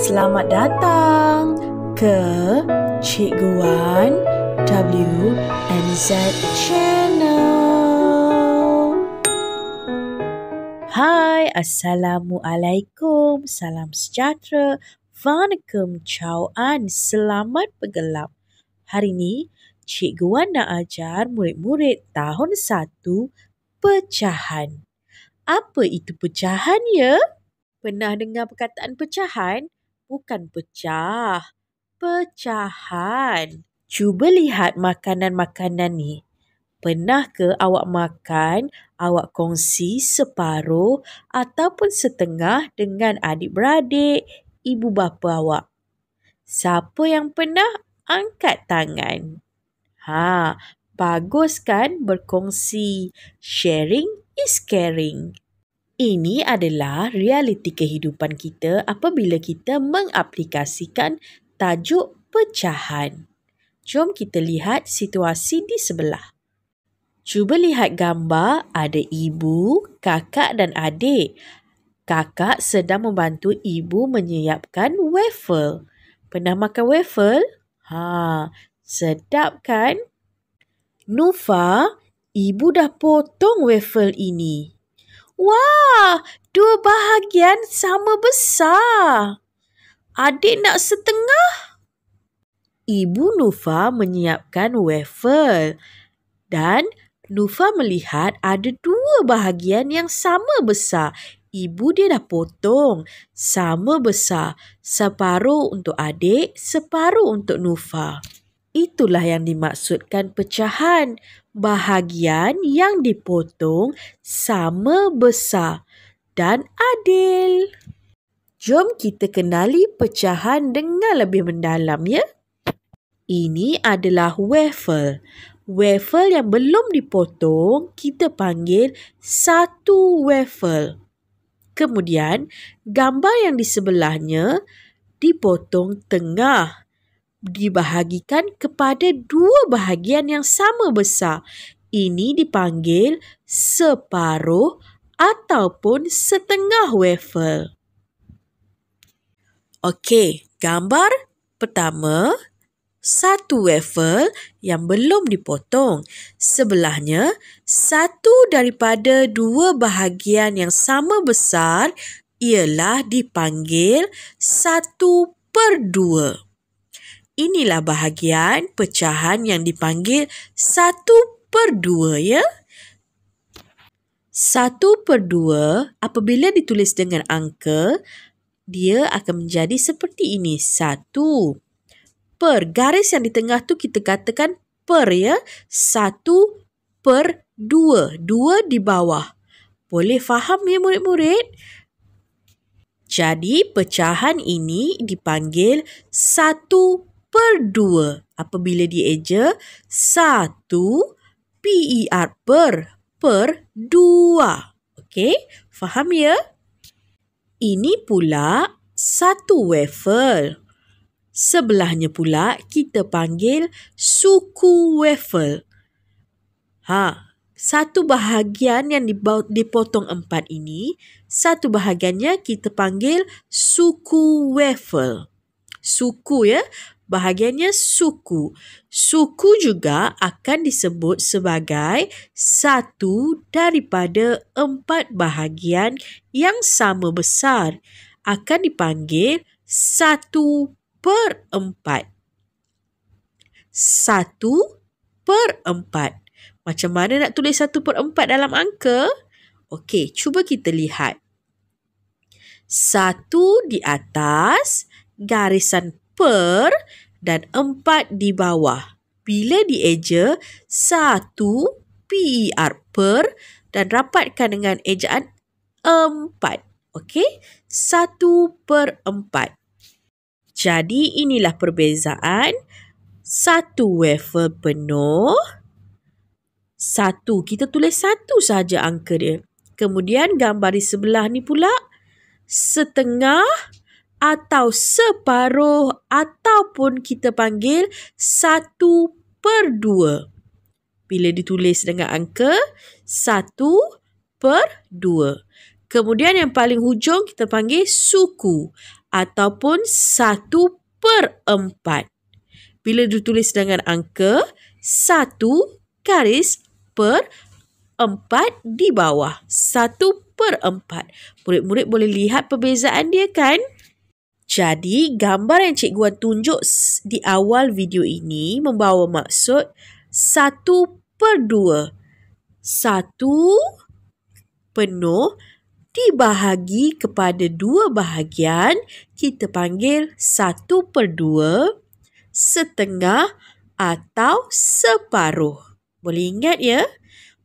Selamat datang ke Cikgu Wan WNZ Channel. Hai, Assalamualaikum, Salam Sejahtera, Vanakum, Ciao An, Selamat Pergelap. Hari ini, Cikgu Wan nak ajar murid-murid tahun 1 pecahan. Apa itu pecahan ya? Pernah dengar perkataan pecahan? bukan pecah. Pecahan. Cuba lihat makanan-makanan ni. Pernah ke awak makan, awak kongsi separuh ataupun setengah dengan adik-beradik, ibu bapa awak? Siapa yang pernah angkat tangan? Ha, bagus kan berkongsi. Sharing is caring. Ini adalah realiti kehidupan kita apabila kita mengaplikasikan tajuk pecahan. Jom kita lihat situasi di sebelah. Cuba lihat gambar ada ibu, kakak dan adik. Kakak sedang membantu ibu menyiapkan waffle. Pernah makan waffle? Ha, sedap kan? Nufa, ibu dah potong waffle ini. Wah, dua bahagian sama besar. Adik nak setengah? Ibu Nufa menyiapkan wafer dan Nufa melihat ada dua bahagian yang sama besar. Ibu dia dah potong sama besar. Separuh untuk adik, separuh untuk Nufa. Itulah yang dimaksudkan pecahan bahagian yang dipotong sama besar dan adil. Jom kita kenali pecahan dengan lebih mendalam ya. Ini adalah waffle. Waffle yang belum dipotong kita panggil satu waffle. Kemudian gambar yang di sebelahnya dipotong tengah dibahagikan kepada dua bahagian yang sama besar. Ini dipanggil separuh ataupun setengah wafer. Okey, gambar pertama satu wafer yang belum dipotong. Sebelahnya, satu daripada dua bahagian yang sama besar ialah dipanggil satu per dua inilah bahagian pecahan yang dipanggil satu per dua ya. satu per dua. apabila ditulis dengan angka, dia akan menjadi seperti ini. satu per garis yang di tengah tu kita katakan per ya. satu per dua dua di bawah. Boleh faham ya murid-murid? Jadi pecahan ini dipanggil satu per per 2 apabila dieja 1 e PER per per 2. Okey, faham ya? Ini pula satu waffle. Sebelahnya pula kita panggil suku waffle. Ha, satu bahagian yang dipotong empat ini, satu bahagiannya kita panggil suku waffle. Suku ya, bahagiannya suku. Suku juga akan disebut sebagai satu daripada empat bahagian yang sama besar. Akan dipanggil satu per empat. Satu per empat. Macam mana nak tulis satu per empat dalam angka? Okey, cuba kita lihat. Satu di atas garisan per dan empat di bawah. Bila dieja, satu per per dan rapatkan dengan ejaan empat, Okey? Satu per empat. Jadi inilah perbezaan satu wafer penuh. Satu. Kita tulis satu sahaja angka dia. Kemudian gambar di sebelah ni pula. Setengah atau separuh ataupun kita panggil satu per dua. Bila ditulis dengan angka satu per dua. Kemudian yang paling hujung kita panggil suku ataupun satu per empat. Bila ditulis dengan angka satu garis per empat di bawah. Satu per empat. Murid-murid boleh lihat perbezaan dia kan? Jadi, gambar yang cikgu Wan tunjuk di awal video ini membawa maksud 1 per 2. 1 penuh dibahagi kepada dua bahagian kita panggil 1 per 2 setengah atau separuh. Boleh ingat ya?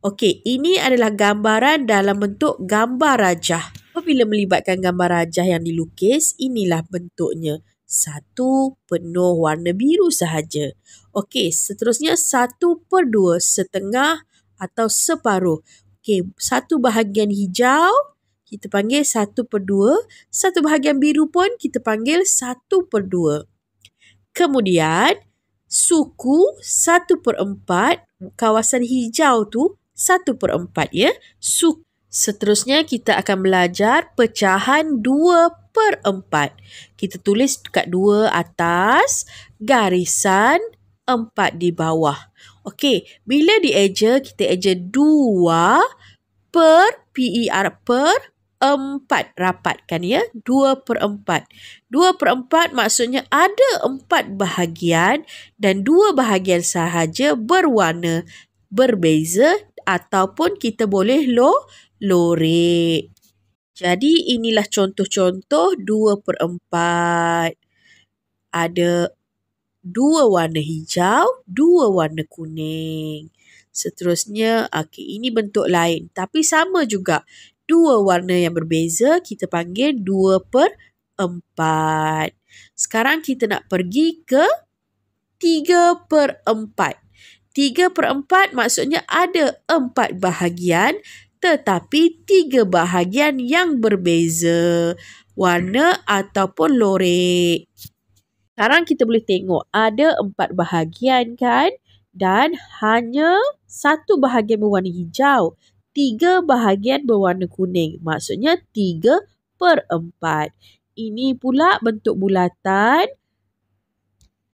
Okey, ini adalah gambaran dalam bentuk gambar rajah. Apabila melibatkan gambar rajah yang dilukis, inilah bentuknya. Satu penuh warna biru sahaja. Okey, seterusnya satu per dua setengah atau separuh. Okey, satu bahagian hijau kita panggil satu per dua. Satu bahagian biru pun kita panggil satu per dua. Kemudian, suku satu per empat, kawasan hijau tu satu per empat ya. Suku. Seterusnya kita akan belajar pecahan 2 per 4. Kita tulis dekat 2 atas, garisan 4 di bawah. Okey, bila dieja, kita eja 2 per e PER per 4. Rapatkan ya, 2 per 4. 2 per 4 maksudnya ada 4 bahagian dan 2 bahagian sahaja berwarna berbeza ataupun kita boleh loh lorik. Jadi inilah contoh-contoh 2 per 4. Ada dua warna hijau, dua warna kuning. Seterusnya, okay, ini bentuk lain. Tapi sama juga. Dua warna yang berbeza kita panggil 2 per 4. Sekarang kita nak pergi ke 3 per 4. 3 per 4 maksudnya ada 4 bahagian tetapi tiga bahagian yang berbeza warna ataupun lorek. Sekarang kita boleh tengok ada empat bahagian kan dan hanya satu bahagian berwarna hijau, tiga bahagian berwarna kuning. Maksudnya tiga per empat. Ini pula bentuk bulatan.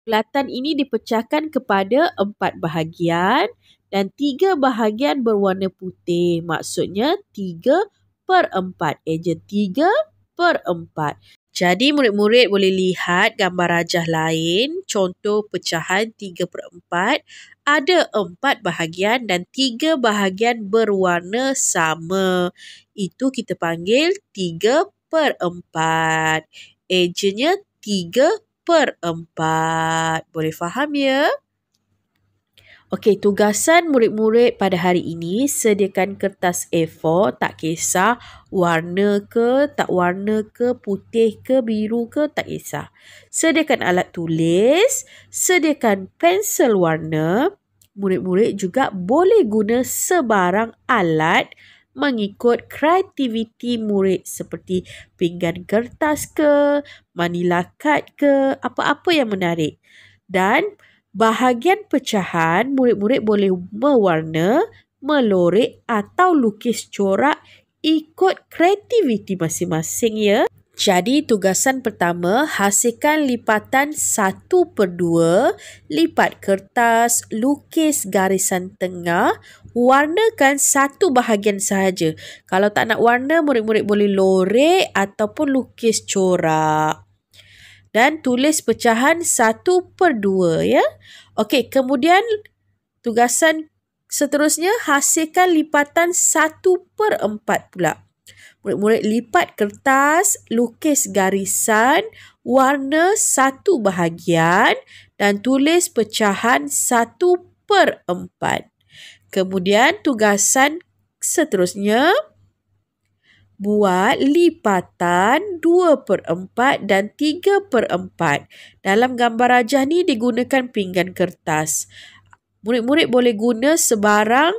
Bulatan ini dipecahkan kepada empat bahagian dan tiga bahagian berwarna putih. Maksudnya tiga per empat. Eja tiga per empat. Jadi murid-murid boleh lihat gambar rajah lain. Contoh pecahan tiga per empat. Ada empat bahagian dan tiga bahagian berwarna sama. Itu kita panggil tiga per empat. Ejanya tiga per empat. Boleh faham ya? Okey, tugasan murid-murid pada hari ini sediakan kertas A4, tak kisah warna ke, tak warna ke, putih ke, biru ke, tak kisah. Sediakan alat tulis, sediakan pensel warna. Murid-murid juga boleh guna sebarang alat mengikut kreativiti murid seperti pinggan kertas ke, manila card ke, apa-apa yang menarik. Dan Bahagian pecahan murid-murid boleh mewarna, melorek atau lukis corak ikut kreativiti masing-masing ya. Jadi tugasan pertama hasilkan lipatan satu per dua lipat kertas, lukis garisan tengah, warnakan satu bahagian sahaja. Kalau tak nak warna, murid-murid boleh lorek ataupun lukis corak dan tulis pecahan 1 per 2 ya. Okey, kemudian tugasan seterusnya hasilkan lipatan 1 per 4 pula. Murid-murid lipat kertas, lukis garisan, warna satu bahagian dan tulis pecahan satu per empat. Kemudian tugasan seterusnya, buat lipatan 2 per 4 dan 3 per 4. Dalam gambar rajah ni digunakan pinggan kertas. Murid-murid boleh guna sebarang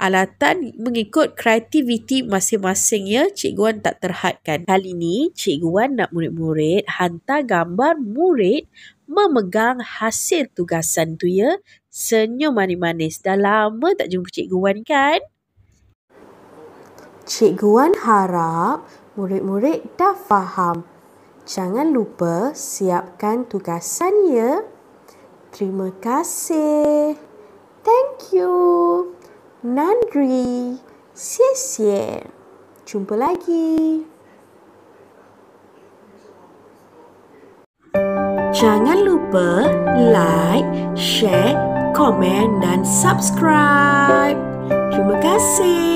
alatan mengikut kreativiti masing-masing ya. Cikgu Wan tak terhadkan. Kali ni Cikgu Wan nak murid-murid hantar gambar murid memegang hasil tugasan tu ya. Senyum manis-manis. Dah lama tak jumpa Cikgu Wan kan? Cikgu Wan harap murid-murid dah faham. Jangan lupa siapkan tugasan ya. Terima kasih. Thank you. Nandri. Sia-sia. Jumpa lagi. Jangan lupa like, share, komen dan subscribe. Terima kasih.